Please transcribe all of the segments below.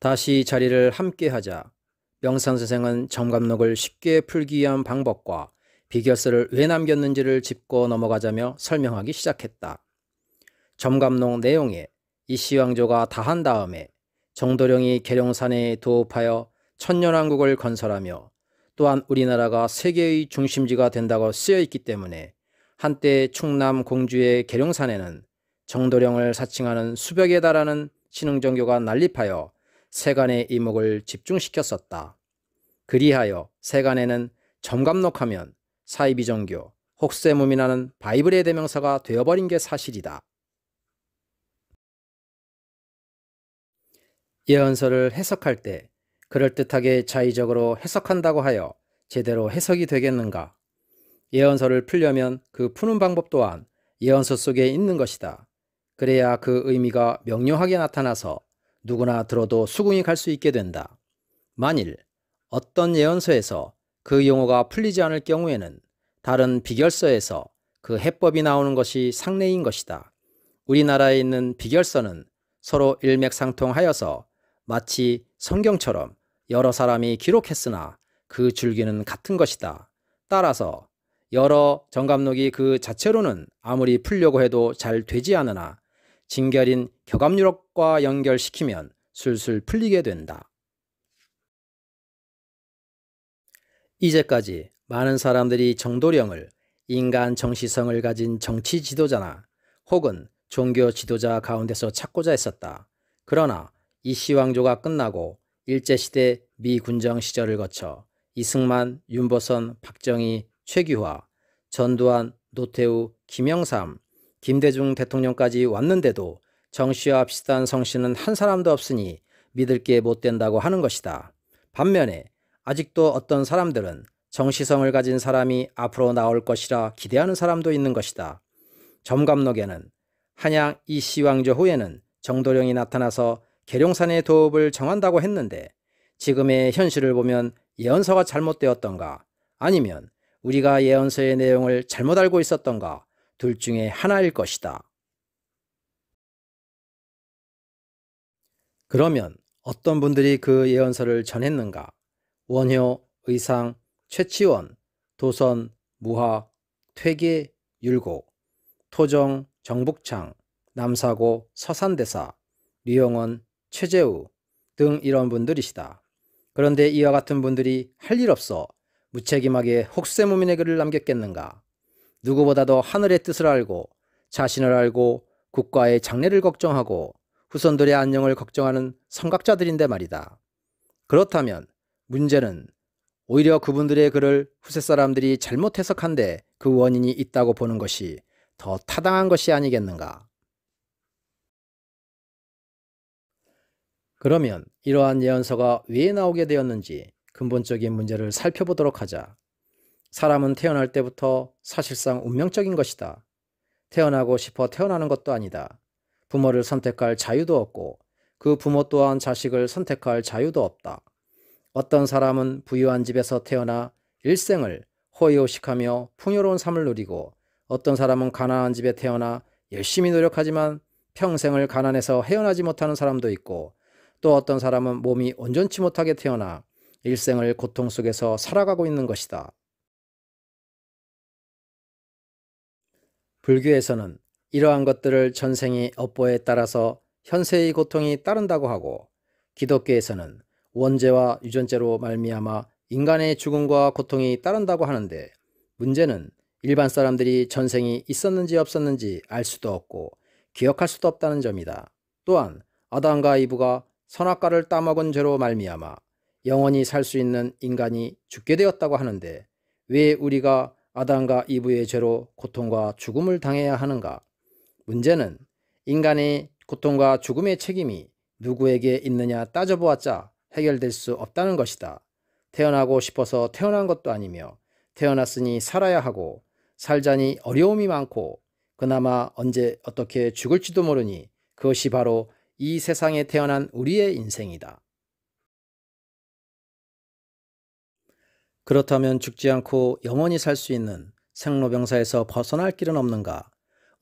다시 자리를 함께 하자. 명상 선생은 정감록을 쉽게 풀기 위한 방법과 비결서를 왜 남겼는지를 짚고 넘어가자며 설명하기 시작했다. 점감록 내용에 이시왕조가 다한 다음에 정도령이 계룡산에 도읍하여 천년왕국을 건설하며 또한 우리나라가 세계의 중심지가 된다고 쓰여 있기 때문에 한때 충남 공주의 계룡산에는 정도령을 사칭하는 수백에 달하는 신흥정교가 난립하여 세간의 이목을 집중시켰었다. 그리하여 세간에는 점감록하면 사이비 종교, 혹세무민하는 바이블의 대명사가 되어버린 게 사실이다. 예언서를 해석할 때 그럴듯하게 자의적으로 해석한다고 하여 제대로 해석이 되겠는가? 예언서를 풀려면 그 푸는 방법 또한 예언서 속에 있는 것이다. 그래야 그 의미가 명료하게 나타나서 누구나 들어도 수긍이 갈 수 있게 된다. 만일 어떤 예언서에서 그 용어가 풀리지 않을 경우에는 다른 비결서에서 그 해법이 나오는 것이 상례인 것이다. 우리나라에 있는 비결서는 서로 일맥상통하여서 마치 성경처럼 여러 사람이 기록했으나 그 줄기는 같은 것이다. 따라서 여러 정감록이 그 자체로는 아무리 풀려고 해도 잘 되지 않으나 진결인 격압유럽과 연결시키면 술술 풀리게 된다. 이제까지 많은 사람들이 정도령을 인간 정시성을 가진 정치 지도자나 혹은 종교 지도자 가운데서 찾고자 했었다. 그러나 이시 왕조가 끝나고 일제시대 미 군정 시절을 거쳐 이승만, 윤보선, 박정희, 최규화, 전두환, 노태우, 김영삼, 김대중 대통령까지 왔는데도 정 씨와 비슷한 성 씨는 한 사람도 없으니 믿을 게 못 된다고 하는 것이다. 반면에 아직도 어떤 사람들은 정시성을 가진 사람이 앞으로 나올 것이라 기대하는 사람도 있는 것이다. 점감록에는 한양 이시왕조 후에는 정도령이 나타나서 계룡산의 도읍을 정한다고 했는데 지금의 현실을 보면 예언서가 잘못되었던가 아니면 우리가 예언서의 내용을 잘못 알고 있었던가 둘 중에 하나일 것이다. 그러면 어떤 분들이 그 예언서를 전했는가? 원효, 의상, 최치원, 도선, 무하, 퇴계, 율고, 토정, 정북창, 남사고, 서산대사, 류영원, 최재우 등 이런 분들이시다. 그런데 이와 같은 분들이 할 일 없어 무책임하게 혹세무민의 글을 남겼겠는가? 누구보다도 하늘의 뜻을 알고 자신을 알고 국가의 장래를 걱정하고 후손들의 안녕을 걱정하는 선각자들인데 말이다. 그렇다면 문제는 오히려 그분들의 글을 후세 사람들이 잘못 해석한데 그 원인이 있다고 보는 것이 더 타당한 것이 아니겠는가. 그러면 이러한 예언서가 왜 나오게 되었는지 근본적인 문제를 살펴보도록 하자. 사람은 태어날 때부터 사실상 운명적인 것이다. 태어나고 싶어 태어나는 것도 아니다. 부모를 선택할 자유도 없고 그 부모 또한 자식을 선택할 자유도 없다. 어떤 사람은 부유한 집에서 태어나 일생을 호의호식하며 풍요로운 삶을 누리고 어떤 사람은 가난한 집에 태어나 열심히 노력하지만 평생을 가난해서 헤어나지 못하는 사람도 있고 또 어떤 사람은 몸이 온전치 못하게 태어나 일생을 고통 속에서 살아가고 있는 것이다. 불교에서는 이러한 것들을 전생의 업보에 따라서 현세의 고통이 따른다고 하고 기독교에서는 원죄와 유전죄로 말미암아 인간의 죽음과 고통이 따른다고 하는데 문제는 일반 사람들이 전생이 있었는지 없었는지 알 수도 없고 기억할 수도 없다는 점이다. 또한 아담과 이브가 선악과를 따먹은 죄로 말미암아 영원히 살 수 있는 인간이 죽게 되었다고 하는데 왜 우리가 아담과 이브의 죄로 고통과 죽음을 당해야 하는가? 문제는 인간의 고통과 죽음의 책임이 누구에게 있느냐 따져보았자 해결될 수 없다는 것이다. 태어나고 싶어서 태어난 것도 아니며 태어났으니 살아야 하고 살자니 어려움이 많고 그나마 언제 어떻게 죽을지도 모르니 그것이 바로 이 세상에 태어난 우리의 인생이다. 그렇다면 죽지 않고 영원히 살 수 있는 생로병사에서 벗어날 길은 없는가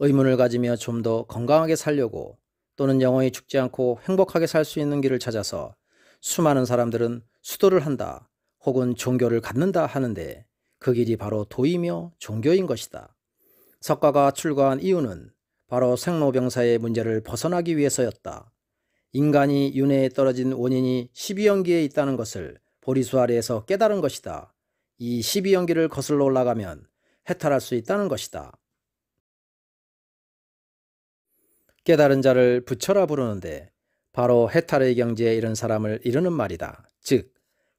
의문을 가지며 좀 더 건강하게 살려고 또는 영원히 죽지 않고 행복하게 살 수 있는 길을 찾아서 수많은 사람들은 수도를 한다 혹은 종교를 갖는다 하는데 그 길이 바로 도이며 종교인 것이다. 석가가 출가한 이유는 바로 생로병사의 문제를 벗어나기 위해서였다. 인간이 윤회에 떨어진 원인이 1 2연기에 있다는 것을 보리수 아래에서 깨달은 것이다. 이 12연기를 거슬러 올라가면 해탈할 수 있다는 것이다. 깨달은 자를 부처라 부르는데 바로 해탈의 경지에 이른 사람을 이르는 말이다. 즉,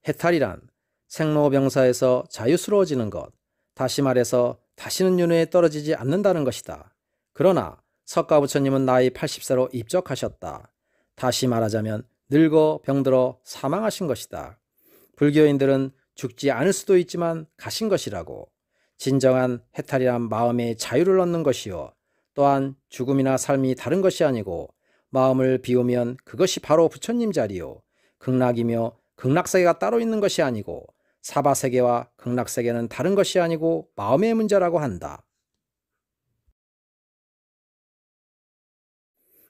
해탈이란 생로병사에서 자유스러워지는 것, 다시 말해서 다시는 윤회에 떨어지지 않는다는 것이다. 그러나 석가 부처님은 나이 80세로 입적하셨다. 다시 말하자면 늙어 병들어 사망하신 것이다. 불교인들은 죽지 않을 수도 있지만 가신 것이라고 진정한 해탈이란 마음의 자유를 얻는 것이요 또한 죽음이나 삶이 다른 것이 아니고 마음을 비우면 그것이 바로 부처님 자리요 극락이며 극락세계가 따로 있는 것이 아니고 사바세계와 극락세계는 다른 것이 아니고 마음의 문제라고 한다.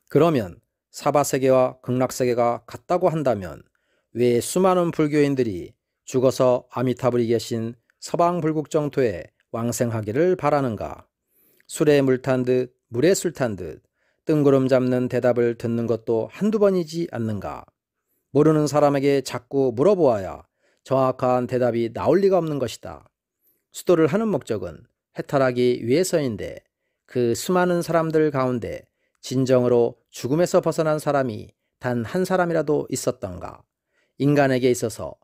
그러면 사바세계와 극락세계가 같다고 한다면 왜 수많은 불교인들이 죽어서 아미타불이 계신 서방 불국정토에 왕생하기를 바라는가? 술에 물 탄 듯 물에 술 탄 듯 뜬구름 잡는 대답을 듣는 것도 한두 번이지 않는가? 모르는 사람에게 자꾸 물어보아야 정확한 대답이 나올 리가 없는 것이다. 수도를 하는 목적은 해탈하기 위해서인데 그 수많은 사람들 가운데 진정으로 죽음에서 벗어난 사람이 단 한 사람이라도 있었던가? 인간에게 있어서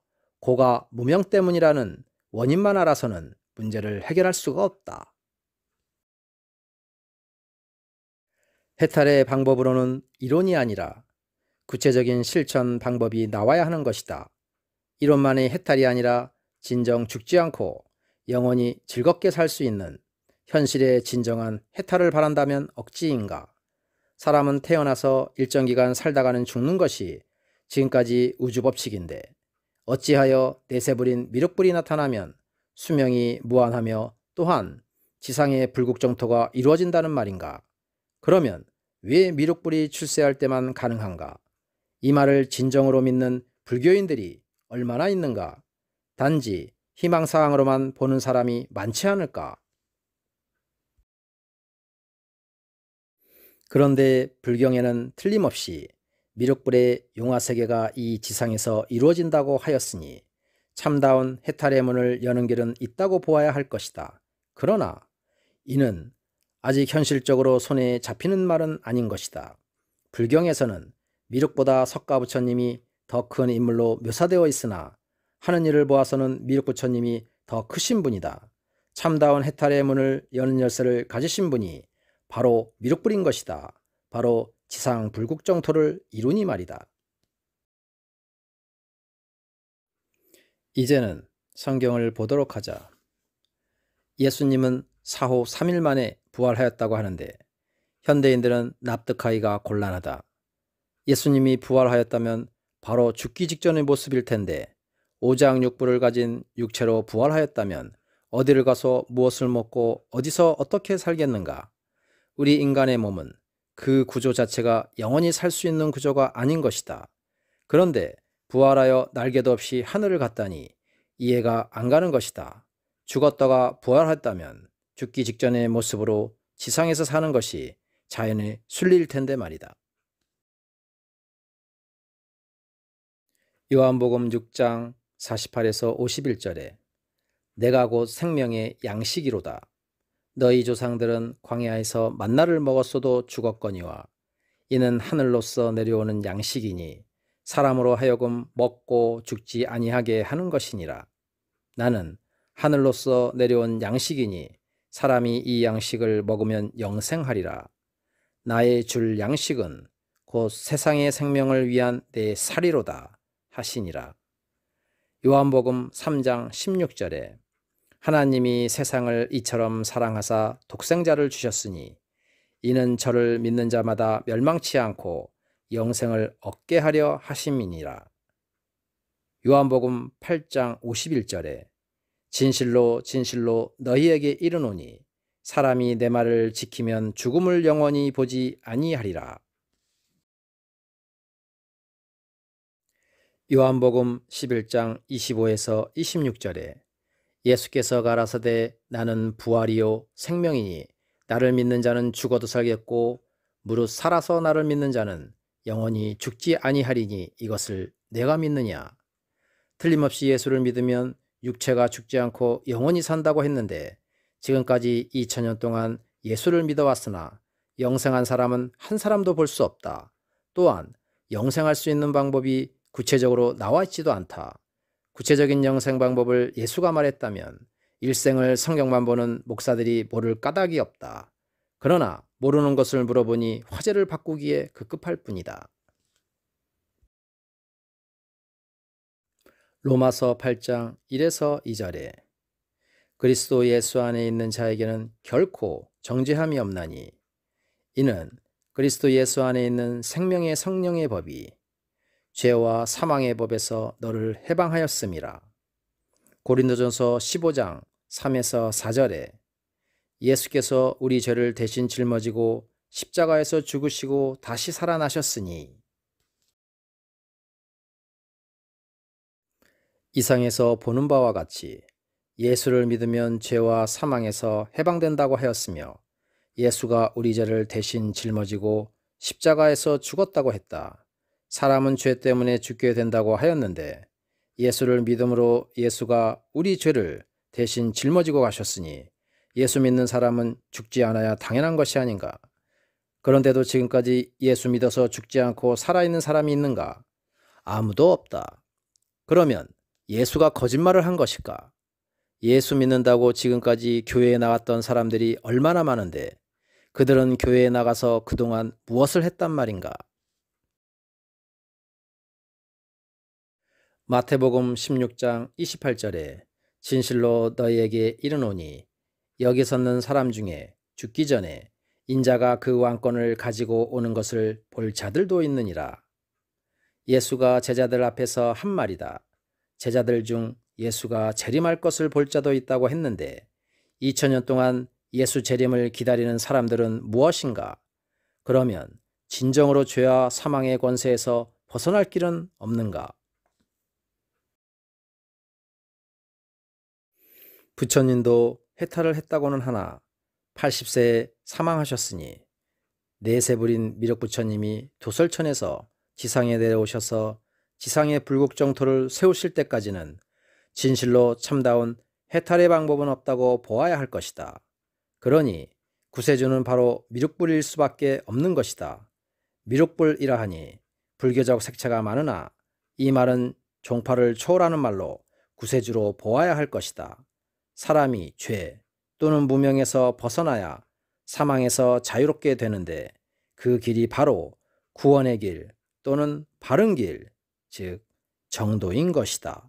고가 무명 때문이라는 원인만 알아서는 문제를 해결할 수가 없다. 해탈의 방법으로는 이론이 아니라 구체적인 실천 방법이 나와야 하는 것이다. 이론만이 해탈이 아니라 진정 죽지 않고 영원히 즐겁게 살 수 있는 현실의 진정한 해탈을 바란다면 억지인가? 사람은 태어나서 일정 기간 살다가는 죽는 것이 지금까지 우주 법칙인데 어찌하여 내세부린 미륵불이 나타나면 수명이 무한하며 또한 지상의 불국정토가 이루어진다는 말인가? 그러면 왜 미륵불이 출세할 때만 가능한가? 이 말을 진정으로 믿는 불교인들이 얼마나 있는가? 단지 희망사항으로만 보는 사람이 많지 않을까? 그런데 불경에는 틀림없이 미륵불의 용화세계가 이 지상에서 이루어진다고 하였으니 참다운 해탈의 문을 여는 길은 있다고 보아야 할 것이다. 그러나 이는 아직 현실적으로 손에 잡히는 말은 아닌 것이다. 불경에서는 미륵보다 석가 부처님이 더 큰 인물로 묘사되어 있으나 하는 일을 보아서는 미륵 부처님이 더 크신 분이다. 참다운 해탈의 문을 여는 열쇠를 가지신 분이 바로 미륵불인 것이다. 바로 지상 불국정토를 이루니 말이다. 이제는 성경을 보도록 하자. 예수님은 사후 3일 만에 부활하였다고 하는데 현대인들은 납득하기가 곤란하다. 예수님이 부활하였다면 바로 죽기 직전의 모습일 텐데 오장육부를 가진 육체로 부활하였다면 어디를 가서 무엇을 먹고 어디서 어떻게 살겠는가? 우리 인간의 몸은 그 구조 자체가 영원히 살 수 있는 구조가 아닌 것이다. 그런데 부활하여 날개도 없이 하늘을 갔다니 이해가 안 가는 것이다. 죽었다가 부활했다면 죽기 직전의 모습으로 지상에서 사는 것이 자연의 순리일 텐데 말이다. 요한복음 6장 48에서 51절에 내가 곧 생명의 양식이로다. 너희 조상들은 광야에서 만나를 먹었어도 죽었거니와 이는 하늘로서 내려오는 양식이니 사람으로 하여금 먹고 죽지 아니하게 하는 것이니라. 나는 하늘로서 내려온 양식이니 사람이 이 양식을 먹으면 영생하리라. 나의 줄 양식은 곧 세상의 생명을 위한 내 살이로다 하시니라. 요한복음 3장 16절에 하나님이 세상을 이처럼 사랑하사 독생자를 주셨으니 이는 저를 믿는 자마다 멸망치 않고 영생을 얻게 하려 하심이니라. 요한복음 8장 51절에 진실로 진실로 너희에게 이르노니 사람이 내 말을 지키면 죽음을 영원히 보지 아니하리라. 요한복음 11장 25에서 26절에 예수께서 가라사대 나는 부활이요 생명이니 나를 믿는 자는 죽어도 살겠고 무릇 살아서 나를 믿는 자는 영원히 죽지 아니하리니 이것을 내가 믿느냐 틀림없이 예수를 믿으면 육체가 죽지 않고 영원히 산다고 했는데 지금까지 2000년 동안 예수를 믿어왔으나 영생한 사람은 한 사람도 볼 수 없다. 또한 영생할 수 있는 방법이 구체적으로 나와 있지도 않다. 구체적인 영생 방법을 예수가 말했다면 일생을 성경만 보는 목사들이 모를 까닭이 없다. 그러나 모르는 것을 물어보니 화제를 바꾸기에 급급할 뿐이다. 로마서 8장 1에서 2절에 그리스도 예수 안에 있는 자에게는 결코 정죄함이 없나니 이는 그리스도 예수 안에 있는 생명의 성령의 법이 죄와 사망의 법에서 너를 해방하였습이라 고린도전서 15장 3에서 4절에 예수께서 우리 죄를 대신 짊어지고 십자가에서 죽으시고 다시 살아나셨으니 이상에서 보는 바와 같이 예수를 믿으면 죄와 사망에서 해방된다고 하였으며 예수가 우리 죄를 대신 짊어지고 십자가에서 죽었다고 했다. 사람은 죄 때문에 죽게 된다고 하였는데 예수를 믿음으로 예수가 우리 죄를 대신 짊어지고 가셨으니 예수 믿는 사람은 죽지 않아야 당연한 것이 아닌가. 그런데도 지금까지 예수 믿어서 죽지 않고 살아있는 사람이 있는가? 아무도 없다. 그러면 예수가 거짓말을 한 것일까? 예수 믿는다고 지금까지 교회에 나갔던 사람들이 얼마나 많은데 그들은 교회에 나가서 그동안 무엇을 했단 말인가? 마태복음 16장 28절에 진실로 너희에게 이르노니 여기 섰는 사람 중에 죽기 전에 인자가 그 왕권을 가지고 오는 것을 볼 자들도 있느니라. 예수가 제자들 앞에서 한 말이다. 제자들 중 예수가 재림할 것을 볼 자도 있다고 했는데 2000년 동안 예수 재림을 기다리는 사람들은 무엇인가? 그러면 진정으로 죄와 사망의 권세에서 벗어날 길은 없는가? 부처님도 해탈을 했다고는 하나 80세에 사망하셨으니 내세 부린 미륵 부처님이 도설천에서 지상에 내려오셔서 지상의 불국정토를 세우실 때까지는 진실로 참다운 해탈의 방법은 없다고 보아야 할 것이다. 그러니 구세주는 바로 미륵불일 수밖에 없는 것이다. 미륵불이라 하니 불교적 색채가 많으나 이 말은 종파를 초월하는 말로 구세주로 보아야 할 것이다. 사람이 죄 또는 무명에서 벗어나야 사망에서 자유롭게 되는데 그 길이 바로 구원의 길 또는 바른 길, 즉 정도인 것이다.